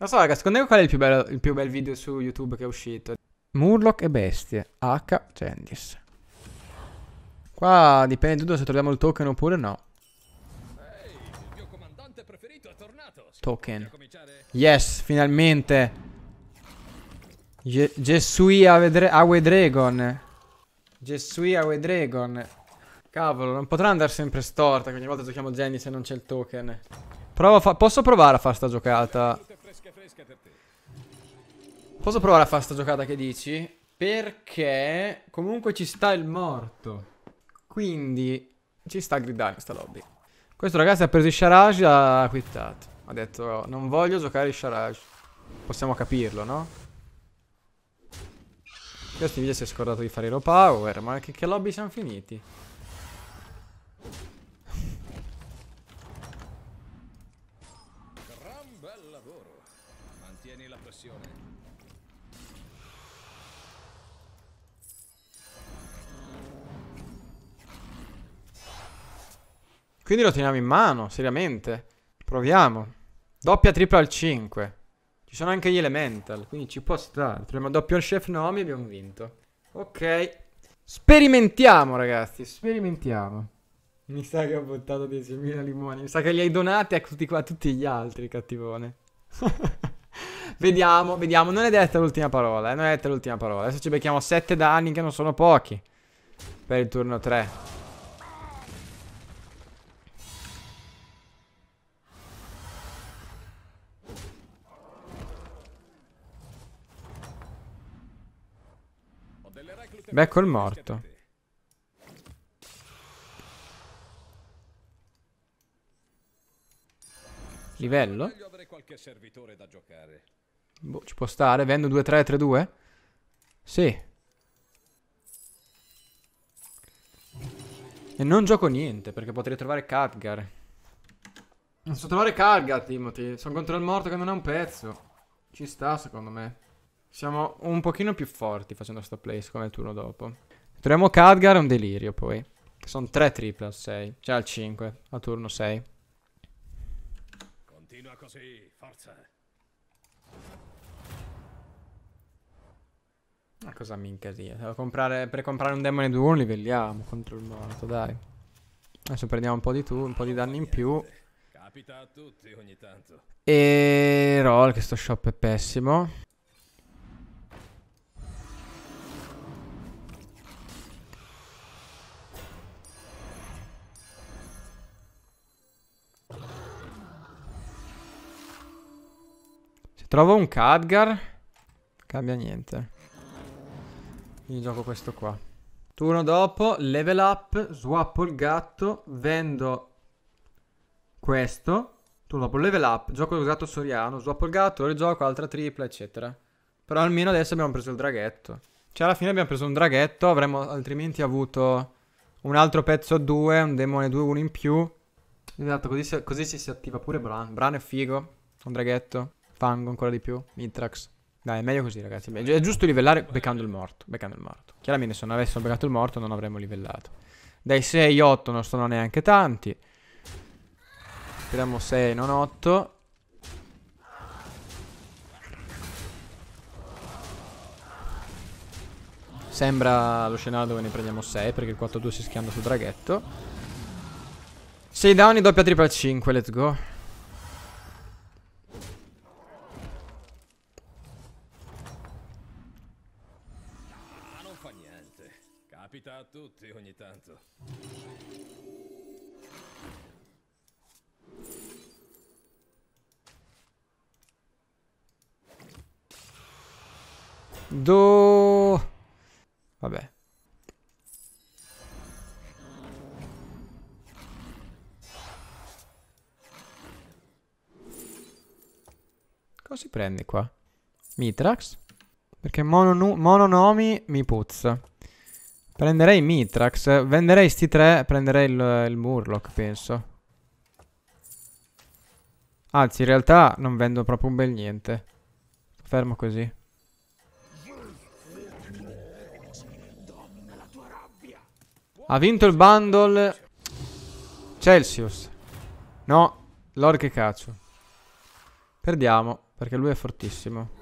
Non so, raga, secondo me qual è il più, bello, il più bel video su YouTube che è uscito? Murloc e bestie, H. Cendis. Qua dipende tutto se troviamo il token oppure no. Token. Yes, finalmente. Ge Gesui Awe Dragon. Gesui Awe Dragon. Cavolo, non potrà andare sempre storta che ogni volta giochiamo Jenny se non c'è il token. Provo posso provare a fare sta giocata? Posso provare a fare sta giocata che dici? Perché comunque ci sta il morto. Quindi ci sta a gridare in lobby. Questo ragazzo ha preso i Sharaj e ha quittato. Ha detto oh, non voglio giocare i Sharaj. Possiamo capirlo, no? Questo invece si è scordato di fare i Power, ma che, che lobby siamo finiti? Quindi lo teniamo in mano, seriamente. Proviamo. Doppia tripla al 5. Ci sono anche gli elemental, quindi ci può stare. Troviamo doppio chef Nomi e abbiamo vinto. Ok. Sperimentiamo, ragazzi. Sperimentiamo. Mi sa che ho buttato 10.000 limoni. Mi sa che li hai donati a tutti, a tutti gli altri, cattivone. vediamo, vediamo. Non è detta l'ultima parola, eh? Non è detta l'ultima parola. Adesso ci becchiamo 7 danni che non sono pochi. Per il turno 3. Becco il morto. Livello? Boh, ci può stare. Vendo 2-3-3-2? Sì. E non gioco niente perché potrei trovare Khadgar. Non so trovare Khadgar, Timothy. Sono contro il morto che non è un pezzo. Ci sta, secondo me. Siamo un pochino più forti facendo sto place come il turno dopo. Troviamo Khadgar, un delirio poi. Sono tre triple al 6, cioè al 5, al turno 6. Continua così, forza. Ma cosa minchia di? Comprare, per comprare un demone 2-1 livelliamo contro il morto, dai. Adesso prendiamo un po' di, tu, un po di danni in più. Capita a tutti ogni tanto. E roll, che sto shop è pessimo. Trovo un Khadgar. Cambia niente. Quindi gioco questo qua. Turno dopo, level up, swappo il gatto, vendo questo. Turno dopo, level up, gioco il gatto soriano, swappo il gatto, lo rigioco, altra tripla, eccetera. Però almeno adesso abbiamo preso il draghetto. Cioè alla fine abbiamo preso un draghetto, avremmo altrimenti avuto un altro pezzo 2, un demone 2-1 in più. Esatto, così, così, si attiva pure Bran. Bran è figo, un draghetto. Fango ancora di più. Mitrax. Dai, è meglio così, ragazzi. È giusto livellare beccando il morto. Beccando il morto. Chiaramente, se non avessimo beccato il morto, non avremmo livellato. Dai 6, 8 non sono neanche tanti. Speriamo 6, non 8. Sembra lo scenario dove ne prendiamo 6 perché il 4-2 si schianta sul draghetto. 6 down doppia tripla 5, let's go. fa niente. Capita a tutti ogni tanto. Do... Vabbè. Cosa si prende qua? Mitrax? Perché Mononomi mi puzza. Prenderei Mitrax. Venderei sti tre. Prenderei il, il Murloc, penso. Anzi, in realtà non vendo proprio un bel niente. Fermo così. Ha vinto il bundle Celsius. No, Lord che caccio. Perdiamo, perché lui è fortissimo.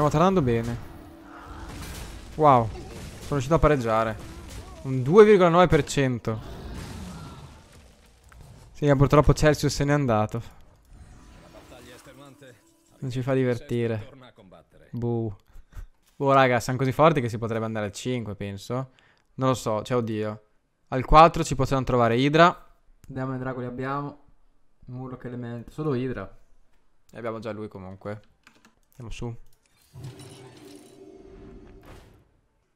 Stiamo tornando bene. Wow. Sono riuscito a pareggiare. Un 2,9%. Sì, ma purtroppo Celsius se n'è andato. Non ci fa divertire. Buh. Boh, raga, siamo così forti che si potrebbe andare al 5, penso. Non lo so, cioè, oddio. Al 4 ci possiamo trovare Hydra. Andiamo, Drago, li abbiamo. Murloc Element, solo Hydra. E abbiamo già lui comunque. Andiamo su.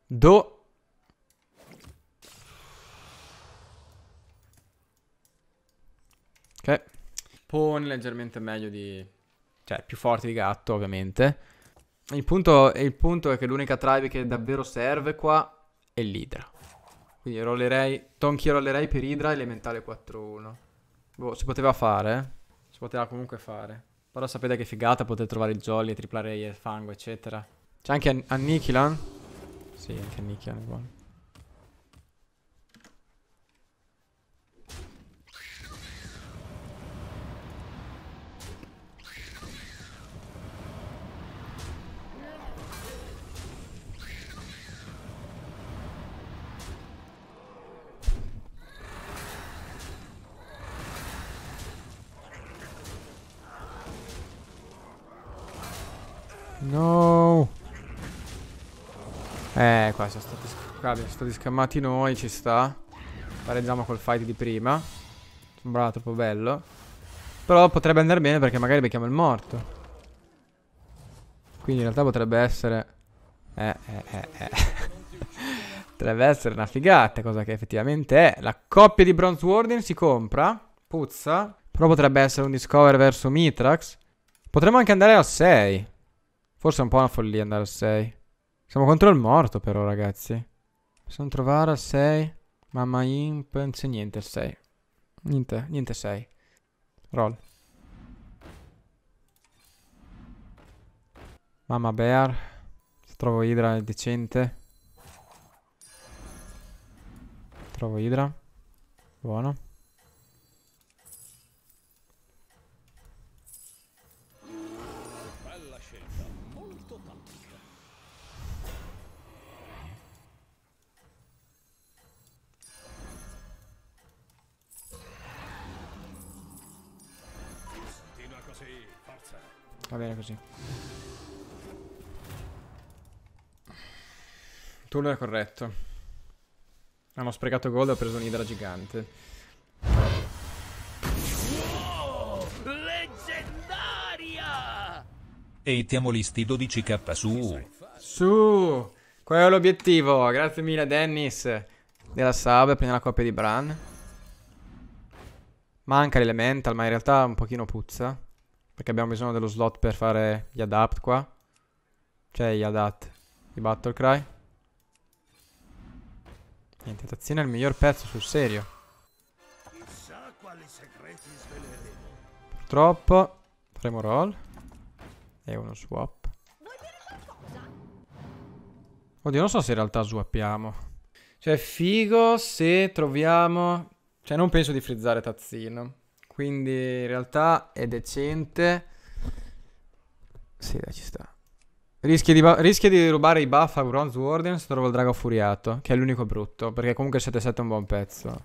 Do. Ok. Pawn leggermente meglio di... Cioè, più forte di gatto, ovviamente. Il punto, il punto è che l'unica tribe che davvero serve qua è l'Idra. Quindi rollerei... Tonchi rollerei per Idra elementale 4-1. Boh, si poteva fare, eh. Si poteva comunque fare. Però sapete che figata poter trovare il Jolly, Triple Ray, Fango, eccetera. C'è anche Annikilan? Sì, anche Annikilan è buono. Eh, qua siamo stati, qua siamo stati scammati noi, ci sta. Pareggiamo col fight di prima. Sembrava troppo bello. Però potrebbe andare bene perché magari becchiamo il morto. Quindi in realtà potrebbe essere... Eh, eh, eh, eh. potrebbe essere una figata, cosa che effettivamente è. La coppia di Bronze Warden si compra. Puzza. Però potrebbe essere un Discover verso Mitrax. Potremmo anche andare al 6. Forse è un po' una follia andare al 6. Siamo contro il morto però, ragazzi. Possiamo trovare al 6. Mamma imp, non c'è niente al 6. Niente, niente 6. Roll. Mamma bear. Se trovo Hydra è decente. Trovo Hydra. Buono. bene così. Turno è corretto. Hanno sprecato gold e ho preso un'idra gigante. Wow, leggendaria! E tiamolisti 12k su. Su! Quello è l'obiettivo. Grazie mille, Dennis. Della sub, prendi la coppia di Bran. Manca l'elemental, ma in realtà un pochino puzza. Perché abbiamo bisogno dello slot per fare gli adapt qua. Cioè gli adapt. I battle cry. Niente, Tazzina è il miglior pezzo sul serio. Purtroppo faremo roll. E uno swap. Oddio, non so se in realtà swappiamo. Cioè, figo se troviamo... Cioè, non penso di frizzare Tazzino. Quindi in realtà è decente. Sì, dai, ci sta. Rischia di, rischia di, rubare i buff a Bronze Warden se trovo il drago furiato, che è l'unico brutto, perché comunque 7-7 è un buon pezzo.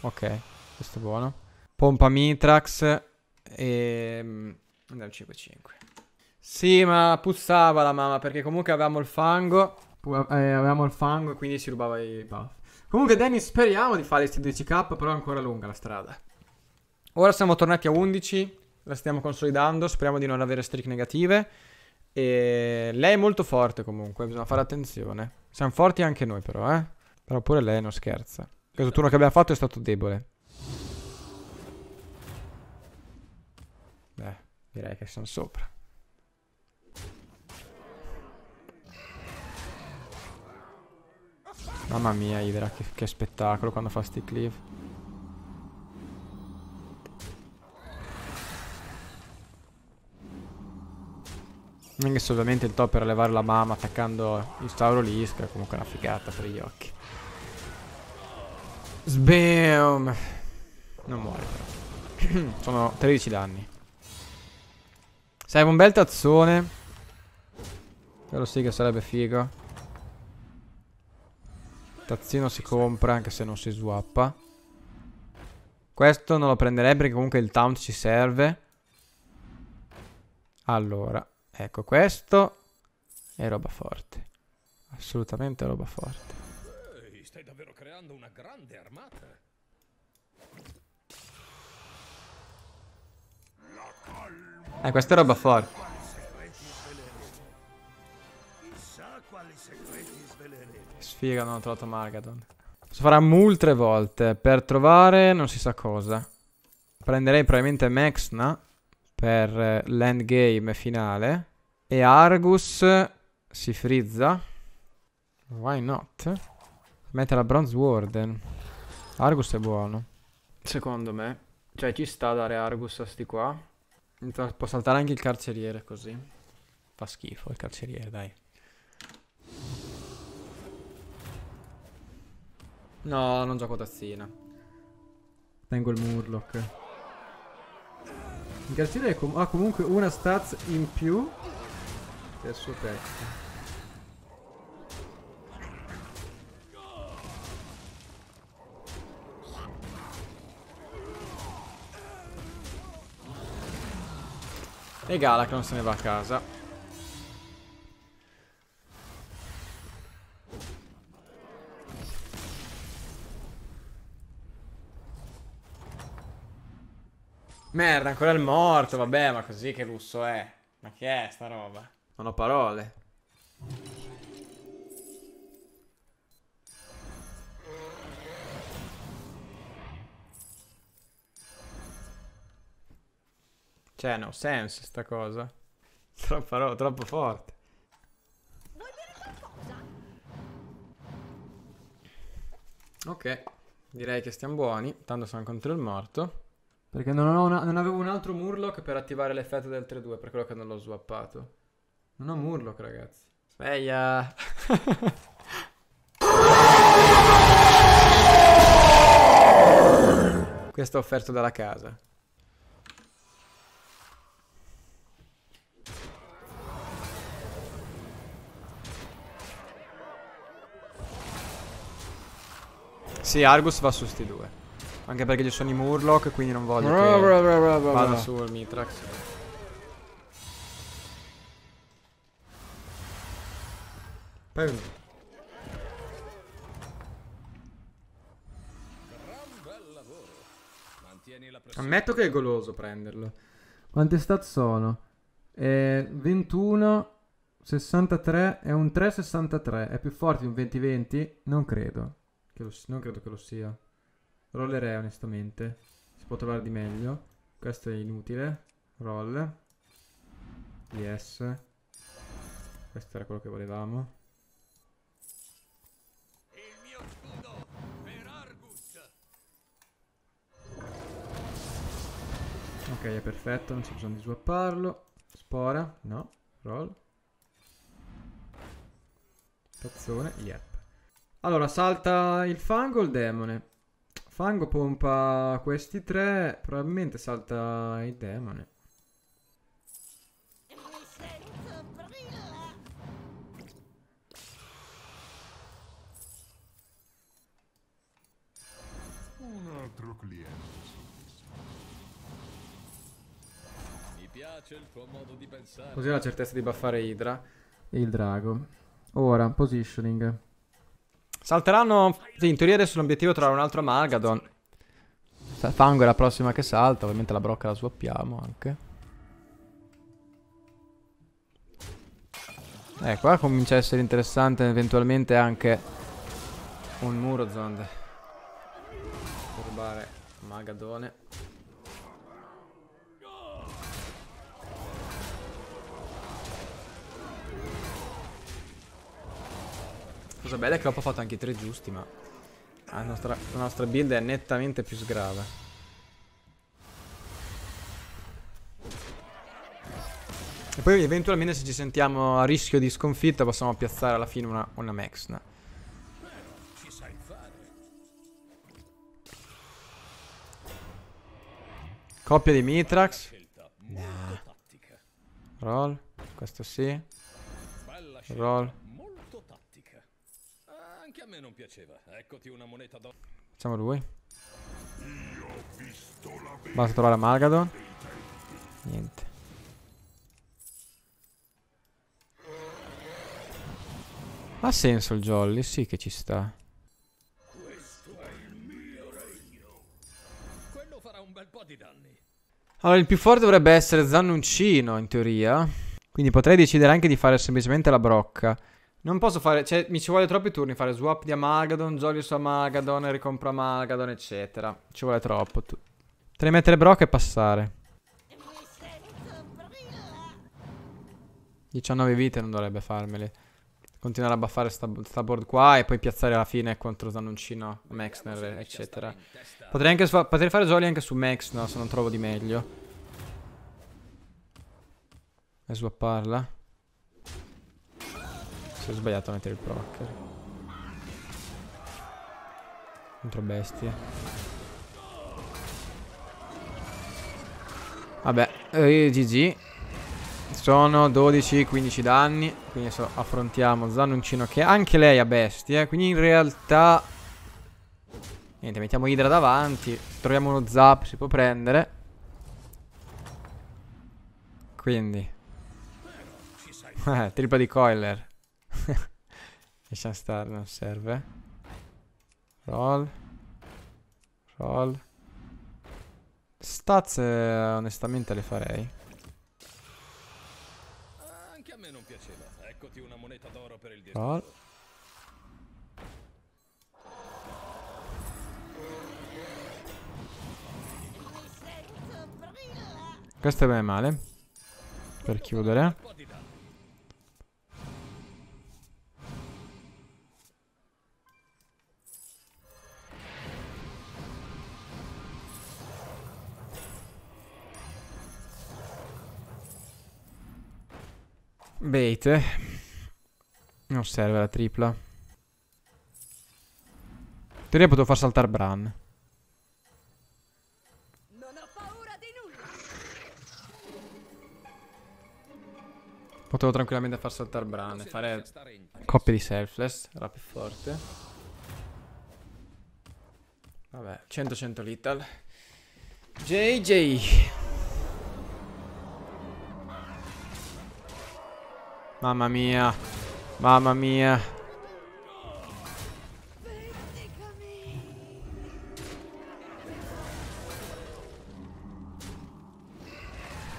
Ok, questo è buono. Pompa Mitrax e... Mm, Andiamo 5-5. Sì, ma puzzava la mamma, perché comunque avevamo il fango, eh, avevamo il fango e quindi si rubava i buff. Comunque, Danny, speriamo di fare questi 12 k però è ancora lunga la strada. Ora siamo tornati a 11, la stiamo consolidando, speriamo di non avere streak negative. E lei è molto forte comunque, bisogna fare attenzione. Siamo forti anche noi però, eh. Però pure lei non scherza. Questo turno che abbiamo fatto è stato debole. Beh, direi che sono sopra. Mamma mia, Hydra, che, che spettacolo quando fa stick leave. Anche solamente il top per levare la mamma attaccando il Stauro è comunque una figata per gli occhi. Sbeum! Non muore però. Sono 13 danni. Serve un bel tazzone. Quello sì che sarebbe figo. Tazzino si compra anche se non si swappa. Questo non lo prenderei perché comunque il taunt ci serve. Allora, Ecco, questo è roba forte. Assolutamente roba forte. Ehi, stai davvero creando una grande armata. Eh, questa è roba forte. Sfiga, non ho trovato Margadon. Si farà Amul tre volte per trovare non si sa cosa. Prenderei probabilmente Maxna per eh, l'endgame finale. E Argus si frizza. Why not? Mette la Bronze Warden. Argus è buono. Secondo me. Cioè ci sta a dare Argus a sti qua. Può saltare anche il carceriere così. Fa schifo il carceriere, dai. No, non gioco tazzina. Tengo il Murloc. Il carceriere com ha comunque una staz in più del suo pezzo. E Gala che non se ne va a casa. Merda, ancora il morto, vabbè, ma così che lusso è? Ma che è sta roba? Non ho parole. Cioè, no sense sta cosa. Troppo, troppo forte. Ok, direi che stiamo buoni. Tanto sono contro il morto. Perché non, una, non avevo un altro Murloc per attivare l'effetto del 3-2, per quello che non l'ho swappato. Non ho Murloc, ragazzi. Sveglia! Questo è offerto dalla casa. Sì, Argus va su sti due. Anche perché ci sono i Murloc, quindi non voglio che... Vado sul Mitrax. Pewno. Ammetto che è goloso prenderlo. Quante stat sono? Eh, 21, 63, è un 3,63. È più forte di un 20-20? Non credo. Lo, non credo che lo sia. Rollerei onestamente. Si può trovare di meglio. Questo è inutile. Roll. Yes. Questo era quello che volevamo. Ok, è perfetto, non c'è bisogno di swapparlo. Spora, no, roll. Tazzone, yep. Allora, salta il fango o il demone? Fango pompa questi tre, probabilmente salta il demone. Un altro cliente Così ho la certezza di buffare Hydra e il drago. Ora, positioning. Salteranno... Sì, in teoria adesso l'obiettivo è trovare un altro Magadon. Fango è la prossima che salta, ovviamente la brocca la swappiamo anche. Eh, qua comincia a essere interessante eventualmente anche un muro zonde. Turbare Magadone. cosa bella è che dopo ha fatto anche i tre giusti, ma la nostra, la nostra build è nettamente più sgrave. E poi eventualmente se ci sentiamo a rischio di sconfitta possiamo piazzare alla fine una, una Maxna. Coppia di Mitrax. Nah. Roll. Questo sì. Roll me non piaceva. Eccoti una moneta d'oro. Facciamo lui. Basta trovare Malgadon. Niente. Ha senso il Jolly? Sì che ci sta. Allora, il più forte dovrebbe essere Zannuncino, in teoria. Quindi potrei decidere anche di fare semplicemente la brocca. Non posso fare, cioè mi ci vuole troppi turni fare swap di Amagadon, Jolly su Amagadon, ricompro Amagadon, eccetera. Ci vuole troppo. Tu. Te ne mettere Brock e passare. 19 vite non dovrebbe farmele. Continuare a buffare sta, sta, board qua e poi piazzare alla fine contro Zanuncino, Maxner, eccetera. Potrei, anche potrei fare Jolly anche su Max, no, se non trovo di meglio. E swapparla ho sbagliato a mettere il prohacker. Contro bestie. Vabbè, eh, GG. Sono 12-15 danni. Quindi adesso affrontiamo Zannuncino che anche lei ha bestie. Eh. Quindi in realtà... Niente, mettiamo Hydra davanti. Troviamo uno zap, si può prendere. Quindi... tripla di coiler. Lasciamo stare, non serve. Roll. Roll. Stats onestamente le farei. Anche a me non piaceva. Eccoti una moneta d'oro per il destino. Roll. Questo è bene male. Per chiudere. Bait. Non serve la tripla. In teoria potevo far saltare Bran. Non ho paura di nulla. Potevo tranquillamente far saltare Bran e fare coppia di selfless, Era più forte. Vabbè, 100-100 Little. JJ. Mamma mia. Mamma mia.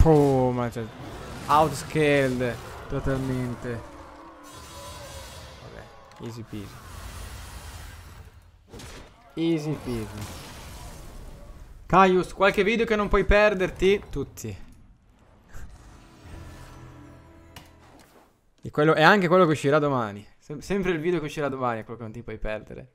Oh, ma c'è... Outscaled. Totalmente. Vabbè, easy peasy. Easy peasy. Caius, qualche video che non puoi perderti? Tutti. quello, è anche quello che uscirà domani. Sem- sempre il video che uscirà domani è quello che non ti puoi perdere.